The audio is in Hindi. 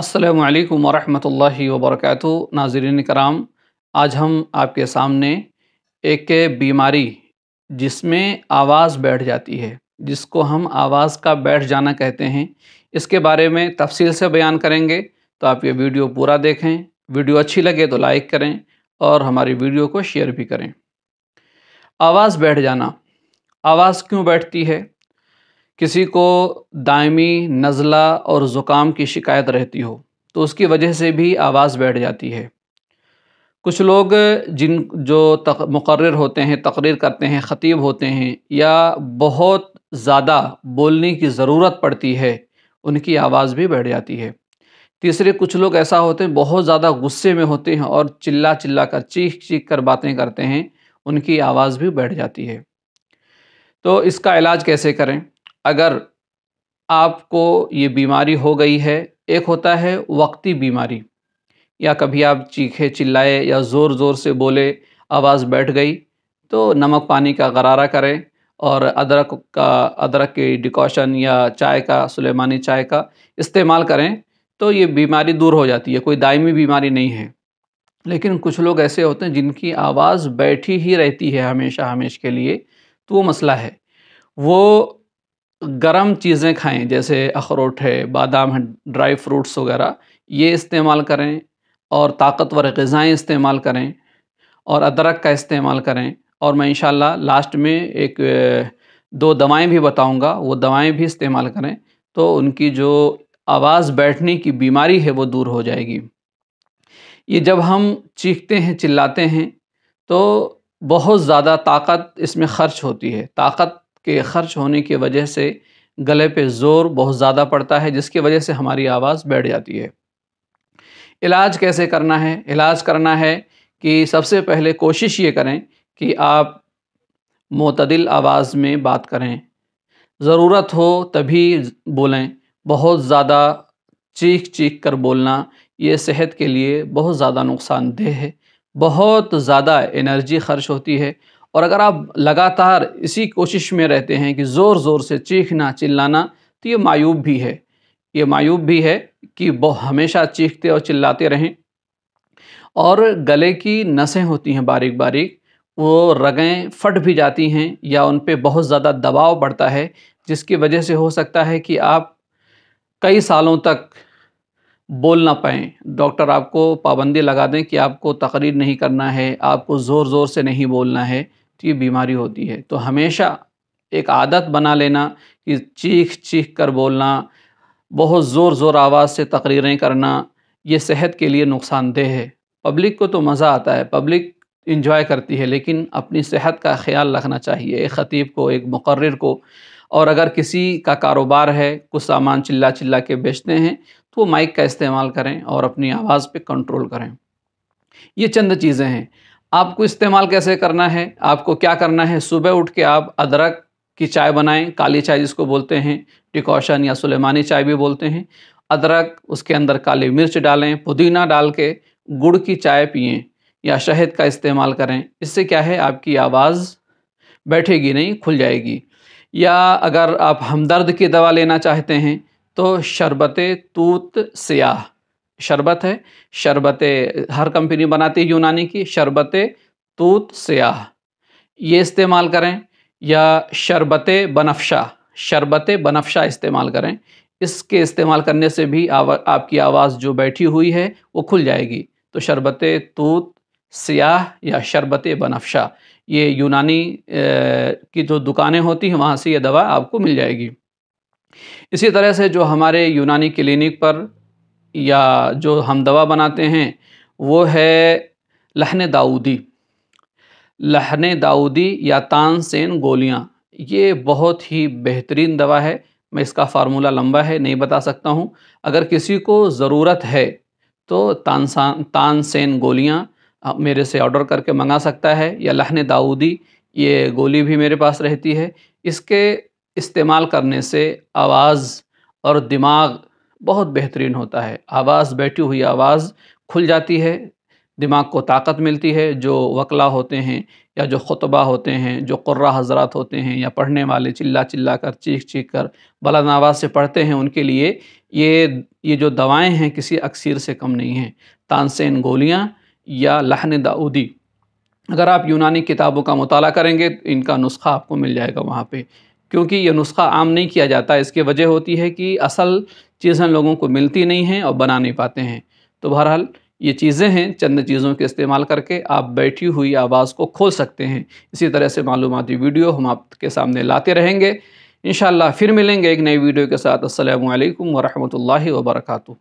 असलकम वरहि वबरक नाजरीन कराम आज हम आपके सामने एक बीमारी जिसमें आवाज़ बैठ जाती है जिसको हम आवाज़ का बैठ जाना कहते हैं इसके बारे में तफसील से बयान करेंगे तो आप ये वीडियो पूरा देखें वीडियो अच्छी लगे तो लाइक करें और हमारी वीडियो को शेयर भी करें आवाज़ बैठ जाना आवाज़ क्यों बैठती है किसी को दायमी नज़ला और ज़ुकाम की शिकायत रहती हो तो उसकी वजह से भी आवाज़ बैठ जाती है कुछ लोग जिन जो तक मुकर होते हैं तकरीर करते हैं ख़तीब होते हैं या बहुत ज़्यादा बोलने की ज़रूरत पड़ती है उनकी आवाज़ भी बैठ जाती है तीसरे कुछ लोग ऐसा होते हैं बहुत ज़्यादा गुस्से में होते हैं और चिल्ला चिल्ला कर चीख चीख कर बातें करते हैं उनकी आवाज़ भी बैठ जाती है तो इसका इलाज कैसे करें अगर आपको ये बीमारी हो गई है एक होता है वक्ती बीमारी या कभी आप चीखे चिल्लाए या ज़ोर ज़ोर से बोले आवाज़ बैठ गई तो नमक पानी का गरारा करें और अदरक का अदरक की डिकॉशन या चाय का सुलेमानी चाय का इस्तेमाल करें तो ये बीमारी दूर हो जाती है कोई दायमी बीमारी नहीं है लेकिन कुछ लोग ऐसे होते हैं जिनकी आवाज़ बैठी ही रहती है हमेशा हमेशा के लिए तो वो मसला है वो गर्म चीज़ें खाएं जैसे अखरोट है बादाम है हाँ, ड्राई फ्रूट्स वगैरह ये इस्तेमाल करें और ताकतवर गज़ाएँ इस्तेमाल करें और अदरक का इस्तेमाल करें और मैं इन लास्ट में एक दो दवाएं भी बताऊंगा वो दवाएं भी इस्तेमाल करें तो उनकी जो आवाज़ बैठने की बीमारी है वो दूर हो जाएगी ये जब हम चीखते हैं चिल्लाते हैं तो बहुत ज़्यादा ताकत इसमें ख़र्च होती है ताकत के ख़र्च होने की वजह से गले पे ज़ोर बहुत ज़्यादा पड़ता है जिसकी वजह से हमारी आवाज़ बैठ जाती है इलाज कैसे करना है इलाज करना है कि सबसे पहले कोशिश ये करें कि आप मतदिल आवाज़ में बात करें ज़रूरत हो तभी बोलें बहुत ज़्यादा चीख चीख कर बोलना ये सेहत के लिए बहुत ज़्यादा नुकसानदेह है बहुत ज़्यादा एनर्जी खर्च होती है और अगर आप लगातार इसी कोशिश में रहते हैं कि ज़ोर ज़ोर से चीखना चिल्लाना तो ये मायूब भी है ये मायूब भी है कि वो हमेशा चीखते और चिल्लाते रहें और गले की नसें होती हैं बारीक बारीक वो रगें फट भी जाती हैं या उन पर बहुत ज़्यादा दबाव पड़ता है जिसकी वजह से हो सकता है कि आप कई सालों तक बोल ना पाएँ डॉक्टर आपको पाबंदी लगा दें कि आपको तकरीर नहीं करना है आपको ज़ोर ज़ोर से नहीं बोलना है तो ये बीमारी होती है तो हमेशा एक आदत बना लेना कि चीख चीख कर बोलना बहुत ज़ोर ज़ोर आवाज़ से तकरीरें करना ये सेहत के लिए नुकसानदेह है पब्लिक को तो मज़ा आता है पब्लिक इंजॉय करती है लेकिन अपनी सेहत का ख्याल रखना चाहिए एक ख़तीब को एक मुकर को और अगर किसी का कारोबार है कुछ सामान चिल्ला चिल्ला के बेचते हैं तो माइक का इस्तेमाल करें और अपनी आवाज़ पे कंट्रोल करें ये चंद चीज़ें हैं आपको इस्तेमाल कैसे करना है आपको क्या करना है सुबह उठ के आप अदरक की चाय बनाएं काली चाय जिसको बोलते हैं डिकॉशन या सुलेमानी चाय भी बोलते हैं अदरक उसके अंदर काली मिर्च डालें पुदीना डाल के गुड़ की चाय पिए या शहद का इस्तेमाल करें इससे क्या है आपकी आवाज़ बैठेगी नहीं खुल जाएगी या अगर आप हमदर्द की दवा लेना चाहते हैं तो शरबत तूत स्याह शरबत है शरबत हर कंपनी बनाती है यूनानी की शरबत तूत स्याह ये इस्तेमाल करें या शरबत बनफशा शरबत बनफशा इस्तेमाल करें इसके इस्तेमाल करने से भी आव, आपकी आवाज़ जो बैठी हुई है वो खुल जाएगी तो शरबत तूत स्याह या शरबत बनफशा ये यूनानी की जो दुकानें होती हैं वहाँ से ये दवा आपको मिल जाएगी इसी तरह से जो हमारे यूनानी क्लिनिक पर या जो हम दवा बनाते हैं वो है लहन दाऊदी लहन दाऊदी या तानसेन गोलियाँ ये बहुत ही बेहतरीन दवा है मैं इसका फार्मूला लंबा है नहीं बता सकता हूँ अगर किसी को ज़रूरत है तो तानसा तानसेन गोलियाँ मेरे से ऑर्डर करके मंगा सकता है या लहन दाऊदी ये गोली भी मेरे पास रहती है इसके इस्तेमाल करने से आवाज़ और दिमाग बहुत बेहतरीन होता है आवाज़ बैठी हुई आवाज़ खुल जाती है दिमाग को ताकत मिलती है जो वकला होते हैं या जो खुतबा होते हैं जो कुर्रा हजरत होते हैं या पढ़ने वाले चिल्ला चिल्ला कर चीख चीख कर बलंद आवाज़ से पढ़ते हैं उनके लिए ये ये जो दवाएं हैं किसी अक्सर से कम नहीं हैं तानसेन गोलियां या लहन दाऊदी अगर आप यूनानी किताबों का मताल करेंगे तो इनका नुस्खा आपको मिल जाएगा वहाँ पर क्योंकि ये नुस्खा आम नहीं किया जाता इसकी वजह होती है कि असल चीज़ें लोगों को मिलती नहीं हैं और बना नहीं पाते हैं तो बहरहाल ये चीज़ें हैं चंद चीज़ों के इस्तेमाल करके आप बैठी हुई आवाज़ को खोल सकते हैं इसी तरह से मालूमती वीडियो हम आपके सामने लाते रहेंगे इन फिर मिलेंगे एक नई वीडियो के साथ असल वरहमल वर्का